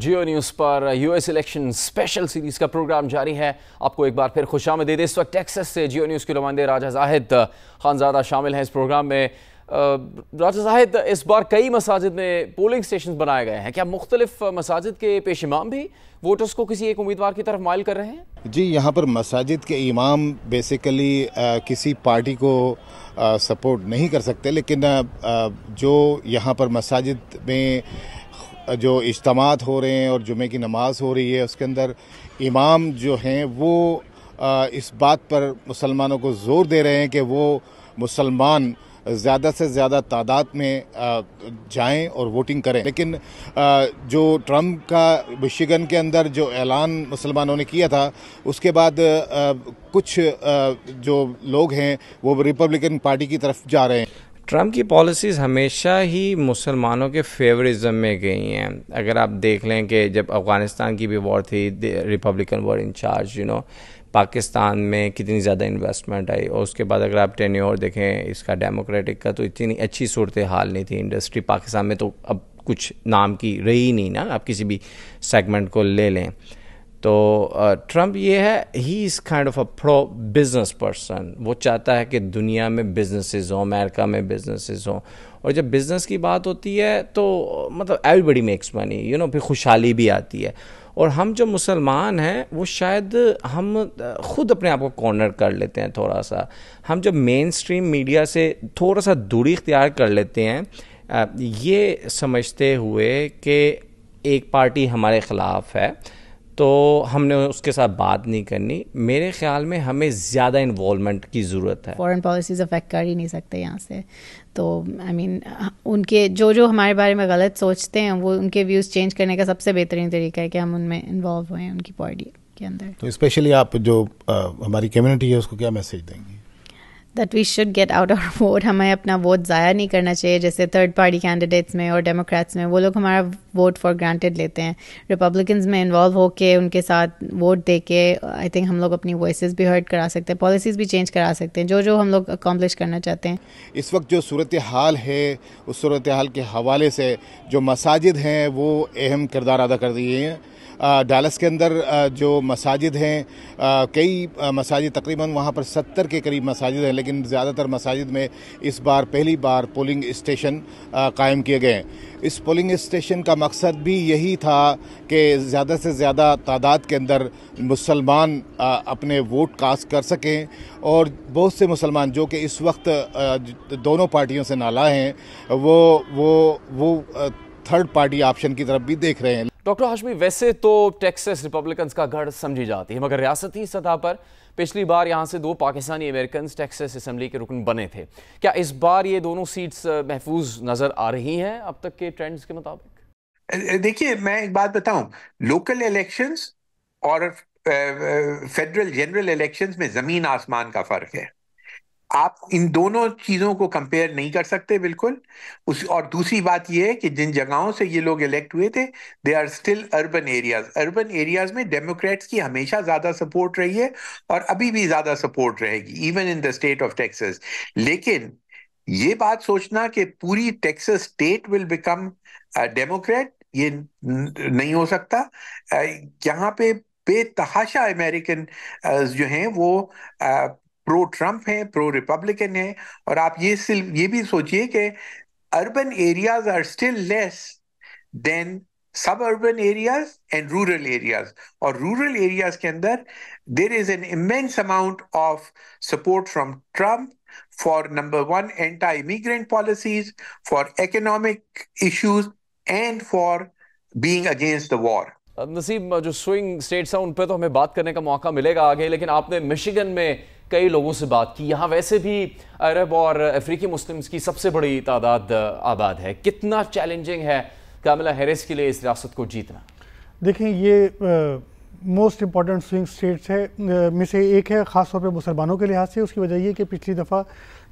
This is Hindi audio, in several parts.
जियो न्यूज़ पर यूएस इलेक्शन स्पेशल सीरीज़ का प्रोग्राम जारी है आपको एक बार फिर दे दें इस वक्त टेक्सस से जियो न्यूज़ के नुमाइंदे राजा जाहिद खानजादा शामिल हैं इस प्रोग्राम में राजा जाहिद इस बार कई मसाजिद में पोलिंग स्टेशन बनाए गए हैं क्या मुख्तलिफ मसाजिद के पेश इमाम भी वोटर्स को किसी एक उम्मीदवार की तरफ माइल कर रहे हैं जी यहाँ पर मसाजिद के इमाम बेसिकली आ, किसी पार्टी को आ, सपोर्ट नहीं कर सकते लेकिन आ, जो यहाँ पर मसाजिद में जो इज्तम हो रहे हैं और जुमे की नमाज हो रही है उसके अंदर इमाम जो हैं वो इस बात पर मुसलमानों को ज़ोर दे रहे हैं कि वो मुसलमान ज़्यादा से ज़्यादा तादाद में जाएं और वोटिंग करें लेकिन जो ट्रंप का मिशिगन के अंदर जो ऐलान मुसलमानों ने किया था उसके बाद कुछ जो लोग हैं वो रिपब्लिकन पार्टी की तरफ जा रहे हैं ट्रंप की पॉलिसीज़ हमेशा ही मुसलमानों के फेवरिज्म में गई हैं अगर आप देख लें कि जब अफ़गानिस्तान की भी वॉर थी Republican war in charge you know Pakistan में कितनी ज़्यादा इन्वेस्टमेंट आई और उसके बाद अगर आप और देखें इसका डेमोक्रेटिक का तो इतनी अच्छी सूरत हाल नहीं थी इंडस्ट्री पाकिस्तान में तो अब कुछ नाम की रही नहीं ना आप किसी भी सेगमेंट को ले लें तो ट्रम्प ये है he is kind of a pro business person वो चाहता है कि दुनिया में बिजनेसेस हों अमेरिका में बिजनेसेस हों और जब बिज़नेस की बात होती है तो मतलब everybody makes money you know फिर खुशहाली भी आती है और हम जो मुसलमान हैं वो शायद हम खुद अपने आप को कॉर्नर कर लेते हैं थोड़ा सा हम जब मेन स्ट्रीम मीडिया से थोड़ा सा दूरी इख्तियार कर लेते हैं ये समझते हुए कि एक पार्टी हमारे ख़िलाफ़ है तो हमने उसके साथ बात नहीं करनी मेरे ख्याल में हमें ज़्यादा इन्वॉलमेंट की ज़रूरत है फॉरेन पॉलिसीज़ अफेक्ट कर ही नहीं सकते यहाँ से तो आई I मीन mean, उनके जो जो हमारे बारे में गलत सोचते हैं वो उनके व्यूज़ चेंज करने का सबसे बेहतरीन तरीका है कि हम उनमें इन्वॉल्व हुए उनकी बॉडी के अंदर तो स्पेशली आप जो आ, हमारी कम्युनिटी है उसको क्या मैसेज देंगे that we should get out our vote हमें अपना वोट ज़ाया नहीं करना चाहिए जैसे थर्ड पार्टी कैंडिडेट्स में और डेमोक्रेट्स में वो लोग हमारा वोट फॉर ग्रांटेड लेते हैं रिपब्लिकन्स में इन्वॉल्व होके उनके साथ वोट दे के आई थिंक हम लोग अपनी वॉइस भी हर्ट करा सकते हैं पॉलिसीज़ भी चेंज करा सकते हैं जो जो हम लोग अकॉम्प्लिश करना चाहते हैं इस वक्त जो सूरत हाल है उस सूरत हाल के हवाले से जो मसाजिद हैं वो अहम किरदार अदा कर दिए हैं डालस के अंदर जो मसाजिद हैं कई मसाजिद तकरीबन वहाँ पर सत्तर के करीब मसाजिद हैं लेकिन ज़्यादातर मसाजिद में इस बार पहली बार पोलिंग स्टेशन कायम किए गए हैं इस पोलिंग स्टेशन का मकसद भी यही था कि ज़्यादा से ज़्यादा तादाद के अंदर मुसलमान अपने वोट कास्ट कर सकें और बहुत से मुसलमान जो कि इस वक्त दोनों पार्टियों से नाला हैं वो वो वो थर्ड पार्टी ऑप्शन की तरफ भी देख रहे हैं डॉक्टर हाशमी वैसे तो टेक्सास रिपब्लिकन्स का गढ़ समझी जाती है मगर रियासती सतह पर पिछली बार यहाँ से दो पाकिस्तानी अमेरिकन टेक्सास असम्बली के रुकन बने थे क्या इस बार ये दोनों सीट्स महफूज नज़र आ रही हैं अब तक के ट्रेंड्स के मुताबिक देखिए मैं एक बात बताऊं लोकल इलेक्शंस और फेडरल जनरल इलेक्शंस में ज़मीन आसमान का फ़र्क है आप इन दोनों चीज़ों को कंपेयर नहीं कर सकते बिल्कुल उस और दूसरी बात यह है कि जिन जगहों से ये लोग इलेक्ट हुए थे they are still urban areas urban areas में डेमोक्रेट्स की हमेशा ज़्यादा सपोर्ट रही है और अभी भी ज़्यादा सपोर्ट रहेगी even in the state of Texas लेकिन ये बात सोचना कि पूरी Texas state will become Democrat ये नहीं हो सकता यहाँ पे बेतहाशा अमेरिकन जो हैं वो प्रो ट्रंप हैं प्रो रिपब्लिकन हैं और आप ये सिर्फ ये भी सोचिए कि urban areas are still less than suburban areas and rural areas और रूरल एरियाज के अंदर there is an immense amount of support from Trump for number one anti immigrant policies for economic issues and for being against the war नसीब जो स्विंग स्टेट्स हैं उन पर तो हमें बात करने का मौका मिलेगा आगे लेकिन आपने मिशिगन में कई लोगों से बात की यहाँ वैसे भी अरब और अफ्रीकी मुस्लिम्स की सबसे बड़ी तादाद आबाद है कितना चैलेंजिंग है कामला हैरिस के लिए इस रियासत को जीतना देखें ये आ... मोस्ट इम्पॉर्टेंट स्विंग स्टेट्स है में से एक है ख़ास तौर पे मुसलमानों के लिहाज से उसकी वजह ये कि पिछली दफ़ा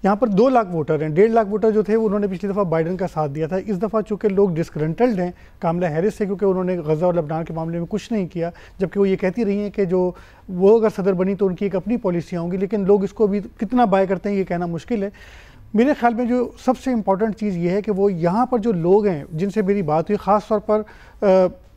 यहाँ पर दो लाख वोटर हैं डेढ़ लाख वोटर जो थे उन्होंने पिछली दफ़ा बाइडन का साथ दिया था इस दफ़ा चूँकि लोग डिस्क्रंटल्ड हैं कामला हैरिस से क्योंकि उन्होंने गज़ा और लबनान के मामले में कुछ नहीं किया जबकि वो ये कहती रही हैं कि जो वो अगर सदर बनी तो उनकी एक अपनी पॉलिसियाँ होंगी लेकिन लोग इसको भी कितना बाय करते हैं ये कहना मुश्किल है मेरे ख्याल में जो सबसे इम्पॉर्टेंट चीज़ ये है कि वो यहाँ पर जो लोग हैं जिनसे मेरी बात हुई ख़ास तौर पर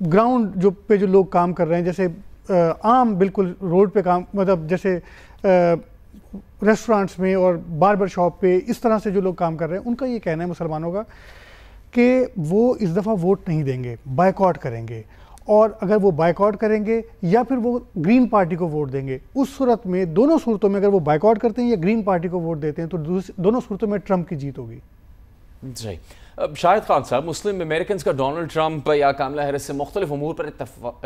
ग्राउंड जो पे जो लोग काम कर रहे हैं जैसे आ, आम बिल्कुल रोड पे काम मतलब जैसे रेस्टोरेंट्स में और बारबर शॉप पे इस तरह से जो लोग काम कर रहे हैं उनका ये कहना है मुसलमानों का कि वो इस दफ़ा वोट नहीं देंगे बाइकआउट करेंगे और अगर वो बाइकआउट करेंगे या फिर वो ग्रीन पार्टी को वोट देंगे उस सूरत में दोनों सूरतों में अगर वो बाइकआउट करते हैं या ग्रीन पार्टी को वोट देते हैं तो दोनों सूरतों में ट्रंप की जीत होगी जी अब शाहिद खान साहब मुस्लिम अमेरिकन का डोनाल्ड ट्रंप या कामला हैरिस से मुख्तलिफ अमूर पर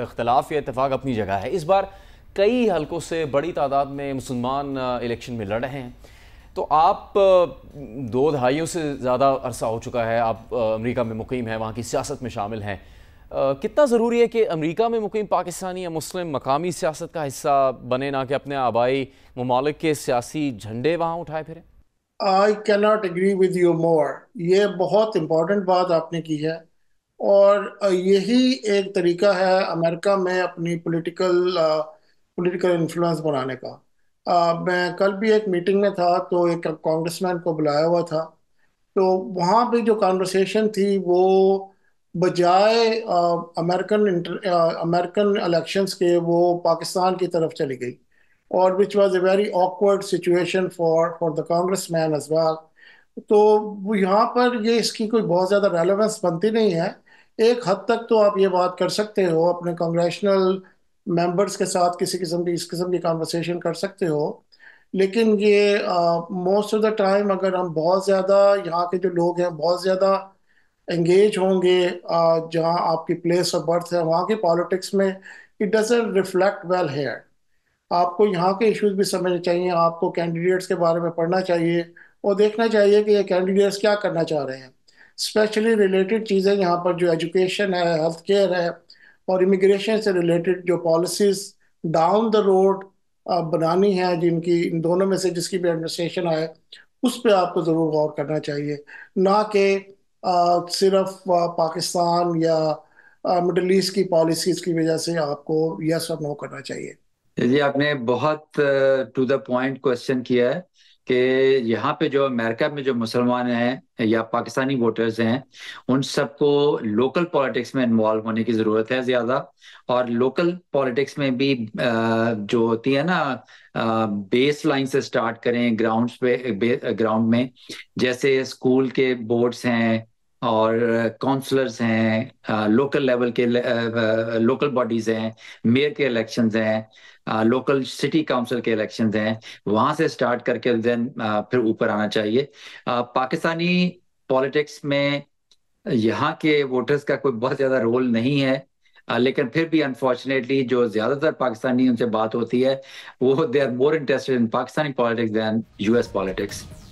इख्तलाफ या इतफाक़ अपनी जगह है इस बार कई हलकों से बड़ी तादाद में मुसलमान इलेक्शन में लड़ रहे हैं तो आप दो दहाइयों से ज़्यादा अरसा हो चुका है आप अमरीका में मुकीम हैं वहाँ की सियासत में शामिल हैं कितना ज़रूरी है कि अमेरिका में मुकम पाकिस्तानी या मुस्लिम मकामी सियासत का हिस्सा बने ना कि अपने आबाई ममालिक के सियासी झंडे वहाँ उठाए फिरें I cannot agree with you more ये बहुत इम्पॉर्टेंट बात आपने की है और यही एक तरीका है अमेरिका में अपनी पोलिटिकल पोलिटिकल इन्फ्लुंस बनाने का आ, मैं कल भी एक मीटिंग में था तो एक कांग्रेसमैन को बुलाया हुआ था तो वहाँ पे जो कॉन्वर्सेशन थी वो बजाय अमेरिकन अमेरिकन इलेक्शंस के वो पाकिस्तान की तरफ चली गई और which was a very awkward situation for for the congressman as well तो यहाँ पर ये इसकी कोई बहुत ज़्यादा रेलेवेंस बनती नहीं है एक हद तक तो आप ये बात कर सकते हो अपने कांग्रेशनल मेंबर्स के साथ किसी किस्म की इस किस्म की कॉन्वर्सेशन कर सकते हो लेकिन ये मोस्ट ऑफ द टाइम अगर हम बहुत ज़्यादा यहाँ के जो लोग हैं बहुत ज़्यादा एंगेज होंगे जहाँ आपकी प्लेस ऑफ बर्थ है वहाँ की पॉलिटिक्स में it doesn't reflect well here आपको यहाँ के इश्यूज भी समझने चाहिए आपको कैंडिडेट्स के बारे में पढ़ना चाहिए और देखना चाहिए कि ये कैंडिडेट्स क्या करना चाह रहे हैं स्पेशली रिलेटेड चीज़ें यहाँ पर जो एजुकेशन है हेल्थ केयर है और इमिग्रेशन से रिलेटेड जो पॉलिसीज़ डाउन द रोड बनानी है जिनकी इन दोनों में से जिसकी भी एडमिनिस्ट्रेशन आए उस पर आपको ज़रूर गौर करना चाहिए ना कि सिर्फ पाकिस्तान या मिडल ईस्ट की पॉलिसीज की वजह से आपको यस और नो करना चाहिए जी आपने बहुत टू द पॉइंट क्वेश्चन किया है कि यहाँ पे जो अमेरिका में जो मुसलमान हैं या पाकिस्तानी वोटर्स हैं उन सबको लोकल पॉलिटिक्स में इन्वॉल्व होने की ज़रूरत है ज़्यादा और लोकल पॉलिटिक्स में भी जो होती है ना बेस लाइन से स्टार्ट करें ग्राउंड पे ग्राउंड में जैसे स्कूल के बोर्ड्स हैं और काउंसलर्स हैं लोकल लेवल के लोकल बॉडीज हैं मेयर के इलेक्शंस हैं लोकल सिटी काउंसिल के इलेक्शंस हैं वहां से स्टार्ट करके देन फिर ऊपर आना चाहिए पाकिस्तानी पॉलिटिक्स में यहाँ के वोटर्स का कोई बहुत ज़्यादा रोल नहीं है लेकिन फिर भी अनफॉर्चुनेटली जो ज्यादातर पाकिस्तानी उनसे बात होती है वो they are more interested in Pakistani politics than US politics